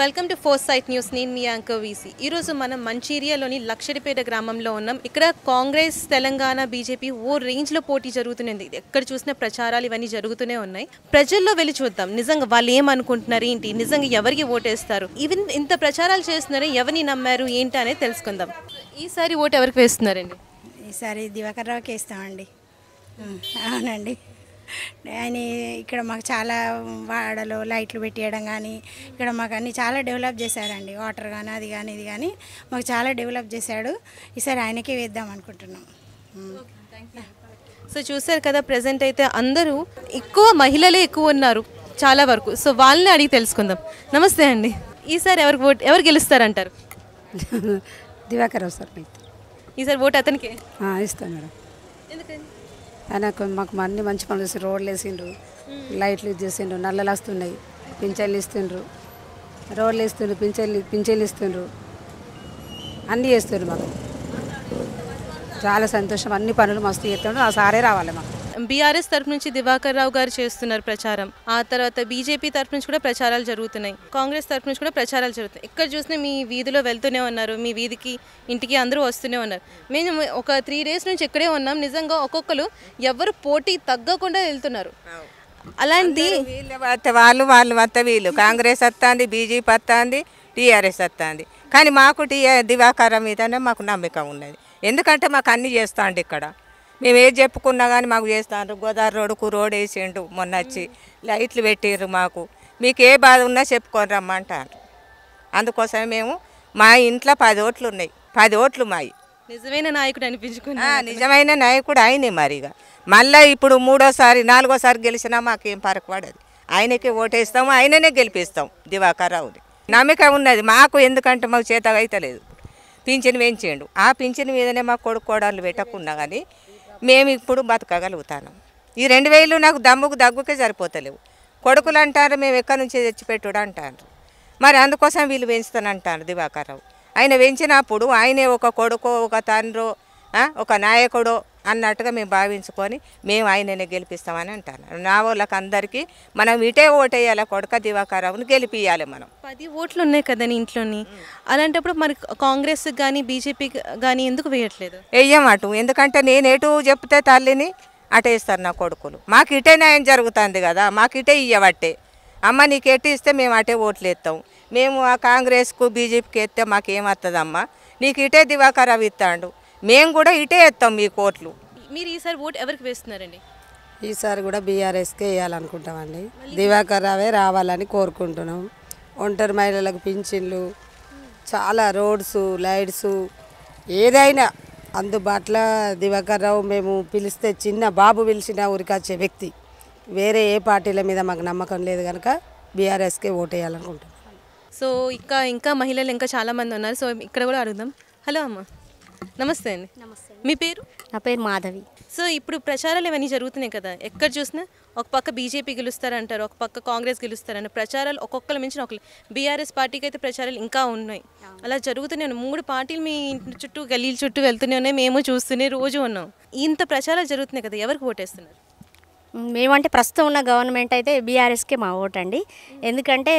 welcome to foresight news నేను మీ anchor VC ఈరోజు మనం మంచిర్యాలోని లక్షడిపేట గ్రామంలో ఉన్నాం ఇక్కడ కాంగ్రెస్ తెలంగాణ బీజేపీ ఓ రేంజ్లో పోటీ జరుగుతుంది ఎక్కడ చూసిన ప్రచారాలు ఇవన్నీ జరుగుతూనే ఉన్నాయి ప్రజల్లో వెళ్ళి చూద్దాం నిజంగా వాళ్ళు ఏమనుకుంటున్నారు ఏంటి నిజంగా ఎవరికి ఓటేస్తారు ఈవెన్ ఇంత ప్రచారాలు చేస్తున్నారో ఎవరిని నమ్మారు ఏంటి అనేది తెలుసుకుందాం ఈసారి ఓటు ఎవరికి వేస్తున్నారండి ఈసారి దివాకర్ రావుకి వేస్తామండి అవునండి అని ఇక్కడ మాకు చాలా వాడలో లైట్లు పెట్టేయడం కానీ ఇక్కడ మాకు అన్ని చాలా డెవలప్ చేశారండి వాటర్ కానీ అది కానీ ఇది కానీ మాకు చాలా డెవలప్ చేశాడు ఈసారి ఆయనకే వేద్దాం అనుకుంటున్నాం సో చూసారు కదా ప్రజెంట్ అయితే అందరూ ఎక్కువ మహిళలే ఎక్కువ ఉన్నారు చాలా వరకు సో వాళ్ళని అడిగి తెలుసుకుందాం నమస్తే అండి ఈసారి ఎవరికి ఓట్ ఎవరు గెలుస్తారంటారు దివాకర్ సార్ ఈసారి ఓటు అతనికి ఇస్తాను మేడం ఎందుకండి నాకు మాకు అన్ని మంచి పనులు చేసి రోడ్లు వేసిండ్రు లైట్లు ఇది చేసిండ్రు నల్లలు వస్తున్నాయి పింఛన్లు ఇస్తుండ్రు రోడ్లు వేస్తుండ్రు పింఛన్లు పింఛన్లు ఇస్తుండ్రు అన్నీ చేస్తుండ్రు మాకు చాలా సంతోషం అన్ని పనులు మస్తు చేస్తుండ్రు ఆ సారే రావాలి మాకు బీఆర్ఎస్ తరఫు నుంచి దివాకర్ రావు గారు చేస్తున్నారు ప్రచారం ఆ తర్వాత బీజేపీ తరపు నుంచి కూడా ప్రచారాలు జరుగుతున్నాయి కాంగ్రెస్ తరపు నుంచి కూడా ప్రచారాలు జరుగుతున్నాయి ఇక్కడ చూస్తే మీ వీధిలో వెళ్తూనే ఉన్నారు మీ వీధికి ఇంటికి అందరూ వస్తూనే ఉన్నారు మేము ఒక త్రీ డేస్ నుంచి ఇక్కడే ఉన్నాం నిజంగా ఒక్కొక్కరు ఎవరు పోటీ తగ్గకుండా వెళ్తున్నారు అలాంటి వాళ్ళు వాళ్ళు అత్త వీళ్ళు కాంగ్రెస్ వస్తుంది బీజేపీ వస్తుంది టీఆర్ఎస్ వస్తుంది కానీ మాకు టీఆర్ దివాకారం మీదనే మాకు నమ్మకం ఉన్నది ఎందుకంటే మాకు అన్నీ చేస్తాండి ఇక్కడ మేము ఏది చెప్పుకున్నా కానీ మాకు చేస్తాను గోదావరి రోడ్డుకు రోడ్ వేసిండు మొన్న వచ్చి లైట్లు పెట్టిండ్రు మాకు మీకు ఏ బాధ ఉన్నా చెప్పుకొని రమ్మంటారు అందుకోసమే మేము మా ఇంట్లో పది ఓట్లు ఉన్నాయి పది ఓట్లు మాయి నిజమైన నాయకుడు అనిపించుకున్నా నిజమైన నాయకుడు ఆయనే మరిగా మళ్ళీ ఇప్పుడు మూడోసారి నాలుగోసారి గెలిచినా మాకేం పడదు ఆయనకే ఓటేస్తాము ఆయననే గెలిపిస్తాం దివాకర్రావుని నమ్మిక ఉన్నది మాకు ఎందుకంటే మాకు చేత లేదు పింఛన్ పెంచేయండు ఆ పింఛన్ మీదనే మాకు కొడుకోడాలు కోడళ్ళు పెట్టకున్నా కానీ మేము ఇప్పుడు బతకగలుగుతాను ఈ రెండు వేలు నాకు దమ్ముకు దగ్గుకే సరిపోతలేవు కొడుకులు అంటారు మేము ఎక్కడి నుంచి తెచ్చిపెట్టుడు అంటారు మరి అందుకోసం వీళ్ళు పెంచుతానంటారు రావు ఆయన పెంచినప్పుడు ఆయనే ఒక కొడుకో ఒక తండ్రో ఒక నాయకుడో అన్నట్టుగా మేము భావించుకొని మేము ఆయననే గెలిపిస్తామని అంటాను నా వాళ్ళకి అందరికీ మనం ఇటే ఓటేయాలి కొడక దివాకరావును గెలిపియాలి మనం పది ఓట్లు ఉన్నాయి కదా ఇంట్లోని అలాంటప్పుడు మరి కాంగ్రెస్ కానీ బీజేపీ కానీ ఎందుకు వేయట్లేదు వేయమటు ఎందుకంటే నేను ఎటు చెప్తే తల్లిని అటే ఇస్తారు నా కొడుకులు మాకు ఇటే న్యాయం జరుగుతుంది కదా మాకు ఇటే ఇయ్యవట్టే అమ్మ నీకు ఎట్టి ఇస్తే మేము అటే ఓట్లు ఎత్తాం మేము ఆ కాంగ్రెస్కు బీజేపీకి ఎత్తే మాకేమవుతుందమ్మా నీకు ఇటే దివాకరావు ఇస్తాడు మేము కూడా ఇటే వేస్తాం ఈ కోట్లు మీరు ఈసారి ఓటు ఎవరికి వేస్తున్నారండి ఈసారి కూడా బీఆర్ఎస్కే వేయాలనుకుంటామండి దివాకర్ రావే రావాలని కోరుకుంటున్నాం ఒంటరి మహిళలకు పింఛన్లు చాలా రోడ్స్ లైట్స్ ఏదైనా అందుబాటులో దివాకర్ రావు మేము పిలిస్తే చిన్న బాబు పిలిచిన ఊరికొచ్చే వ్యక్తి వేరే ఏ పార్టీల మీద మాకు నమ్మకం లేదు కనుక బీఆర్ఎస్కే ఓటేయాలనుకుంటున్నాం సో ఇంకా ఇంకా మహిళలు ఇంకా చాలామంది ఉన్నారు సో ఇక్కడ కూడా అడుగుదాం హలో అమ్మ నమస్తే అండి నమస్తే మీ పేరు నా పేరు మాధవి సో ఇప్పుడు ప్రచారాలు ఇవన్నీ జరుగుతున్నాయి కదా ఎక్కడ చూసినా ఒక పక్క బీజేపీ గెలుస్తారంటారు ఒక పక్క కాంగ్రెస్ గెలుస్తారని ప్రచారాలు ఒక్కొక్కరి మించిన ఒకరు బీఆర్ఎస్ పార్టీకి అయితే ప్రచారాలు ఇంకా ఉన్నాయి అలా జరుగుతున్నాయి మూడు పార్టీలు మీ ఇంటి చుట్టూ గలీల చుట్టూ వెళ్తూనే ఉన్నాయి మేము చూస్తూనే రోజు ఉన్నాం ఇంత ప్రచారాలు జరుగుతున్నాయి కదా ఎవరికి ఓటేస్తున్నారు మేమంటే ప్రస్తుతం ఉన్న గవర్నమెంట్ అయితే బీఆర్ఎస్కే మా ఓటండి ఎందుకంటే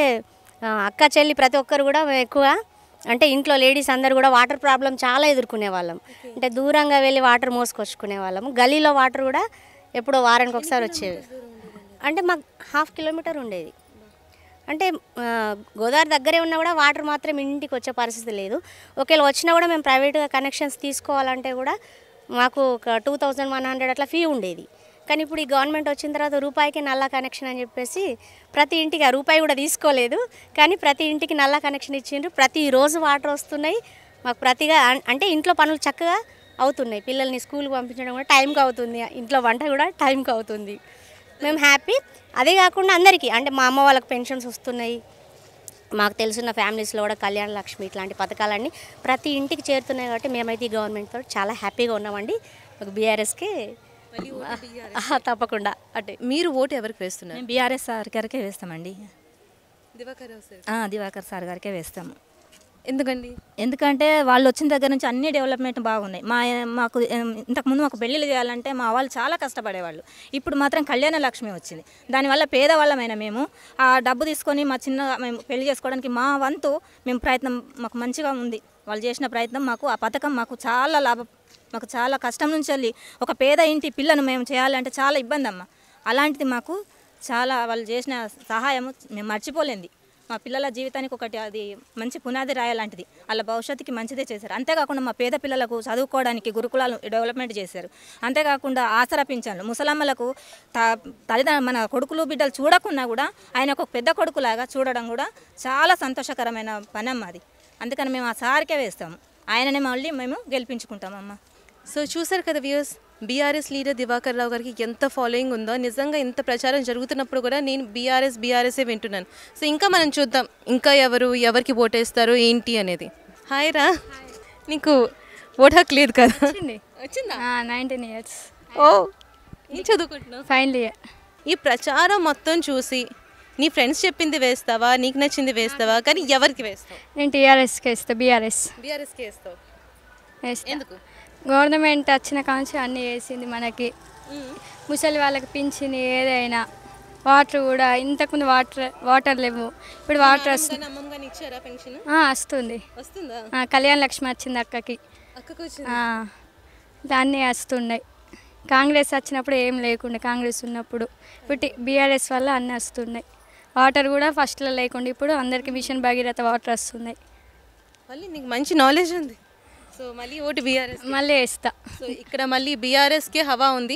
అక్క చెల్లి ప్రతి ఒక్కరు కూడా ఎక్కువ అంటే ఇంట్లో లేడీస్ అందరు కూడా వాటర్ ప్రాబ్లం చాలా ఎదుర్కొనే వాళ్ళం అంటే దూరంగా వెళ్ళి వాటర్ మోసుకొచ్చుకునే వాళ్ళము గలీలో వాటర్ కూడా ఎప్పుడో వారానికి ఒకసారి వచ్చేవి అంటే మాకు హాఫ్ కిలోమీటర్ ఉండేది అంటే గోదావరి దగ్గరే ఉన్నా కూడా వాటర్ మాత్రం ఇంటికి వచ్చే పరిస్థితి లేదు ఒకవేళ వచ్చినా కూడా మేము ప్రైవేట్గా కనెక్షన్స్ తీసుకోవాలంటే కూడా మాకు ఒక టూ థౌజండ్ వన్ హండ్రెడ్ అట్లా ఫీ ఉండేది కానీ ఇప్పుడు ఈ గవర్నమెంట్ వచ్చిన తర్వాత రూపాయికి నల్లా కనెక్షన్ అని చెప్పేసి ప్రతి ఇంటికి ఆ రూపాయి కూడా తీసుకోలేదు కానీ ప్రతి ఇంటికి నల్లా కనెక్షన్ ఇచ్చిండ్రు ప్రతి రోజు వాటర్ వస్తున్నాయి మాకు ప్రతిగా అంటే ఇంట్లో పనులు చక్కగా అవుతున్నాయి పిల్లల్ని స్కూల్కి పంపించడం కూడా టైంకి అవుతుంది ఇంట్లో వంట కూడా టైంకి అవుతుంది మేము హ్యాపీ అదే కాకుండా అందరికీ అంటే మా అమ్మ వాళ్ళకి పెన్షన్స్ వస్తున్నాయి మాకు తెలిసిన ఫ్యామిలీస్లో కూడా కళ్యాణ లక్ష్మి ఇట్లాంటి పథకాలన్నీ ప్రతి ఇంటికి చేరుతున్నాయి కాబట్టి మేమైతే ఈ గవర్నమెంట్తో చాలా హ్యాపీగా ఉన్నామండి బీఆర్ఎస్కి తప్పకుండా అంటే మీరు ఓటు ఎవరికి వేస్తున్నారు బీఆర్ఎస్ సార్ గారికే వేస్తామండి దివాకర్ సార్ గారికే వేస్తాము ఎందుకండి ఎందుకంటే వాళ్ళు వచ్చిన దగ్గర నుంచి అన్ని డెవలప్మెంట్ బాగున్నాయి మా మాకు ఇంతకుముందు మాకు పెళ్ళిళ్ళు చేయాలంటే మా వాళ్ళు చాలా కష్టపడేవాళ్ళు ఇప్పుడు మాత్రం కళ్యాణ లక్ష్మి వచ్చింది దానివల్ల పేదవాళ్ళమైన మేము ఆ డబ్బు తీసుకొని మా చిన్న మేము పెళ్లి చేసుకోవడానికి మా వంతు మేము ప్రయత్నం మాకు మంచిగా ఉంది వాళ్ళు చేసిన ప్రయత్నం మాకు ఆ పథకం మాకు చాలా లాభ మాకు చాలా కష్టం నుంచి వెళ్ళి ఒక పేద ఇంటి పిల్లను మేము చేయాలంటే చాలా ఇబ్బంది అమ్మ అలాంటిది మాకు చాలా వాళ్ళు చేసిన సహాయం మేము మర్చిపోలేంది మా పిల్లల జీవితానికి ఒకటి అది మంచి పునాది రాయాలంటిది వాళ్ళ భవిష్యత్తుకి మంచిదే చేశారు అంతేకాకుండా మా పేద పిల్లలకు చదువుకోవడానికి గురుకులాలు డెవలప్మెంట్ చేశారు అంతేకాకుండా ఆసరా పింఛన్లు ముసలమ్మలకు తల్లిదండ్రులు మన కొడుకులు బిడ్డలు చూడకున్నా కూడా ఆయన ఒక పెద్ద కొడుకులాగా చూడడం కూడా చాలా సంతోషకరమైన పని అమ్మ అది అందుకని మేము ఆ సారికే వేస్తాము ఆయననే మళ్ళీ మేము గెలిపించుకుంటామమ్మా సో చూసారు కదా views BRS leader Divakar Rao గారికి ఎంత ఫాలోయింగ్ ఉందో నిజంగా ఇంత ప్రచారం జరుగుతున్నప్పుడు కూడా నేను బీఆర్ఎస్ బీఆర్ఎస్ఏ వింటున్నాను సో ఇంకా మనం చూద్దాం ఇంకా ఎవరు ఎవరికి ఓటేస్తారు ఏంటి అనేది హాయ్ రా నీకు ఓట్ హక్ లేదు కదా వచ్చిందా నైన్టీన్ ఇయర్స్ ఓ నేను చదువుకుంటున్నాను ఫైనల్ ఇయర్ ఈ ప్రచారం మొత్తం చూసి నీ ఫ్రెండ్స్ చెప్పింది వేస్తావా నీకు నచ్చింది వేస్తావా కానీ ఎవరికి వేస్తావు నేను టీఆర్ఎస్కి వేస్తా బీఆర్ఎస్ బీఆర్ఎస్కి వేస్తావు ఎందుకు గవర్నమెంట్ వచ్చిన కాంచి అన్నీ వేసింది మనకి ముసలి వాళ్ళకి పింఛన్ ఏదైనా వాటర్ కూడా ఇంతకుముందు వాటర్ వాటర్ లేవు ఇప్పుడు వాటర్ వస్తుంది వస్తుంది కళ్యాణ లక్ష్మి వచ్చింది అక్కకి దాన్ని వస్తున్నాయి కాంగ్రెస్ వచ్చినప్పుడు ఏం లేకుండా కాంగ్రెస్ ఉన్నప్పుడు ఇప్పుడు బీఆర్ఎస్ వల్ల అన్నీ వస్తున్నాయి వాటర్ కూడా ఫస్ట్లో లేకుండా ఇప్పుడు అందరికీ మిషన్ భగీరథ వాటర్ వస్తున్నాయి మంచి నాలెడ్జ్ ఉంది సో మళ్ళీ ఓటు బీఆర్ఎస్ మళ్ళీ వేస్తా సో ఇక్కడ మళ్ళీ బీఆర్ఎస్కే హవా ఉంది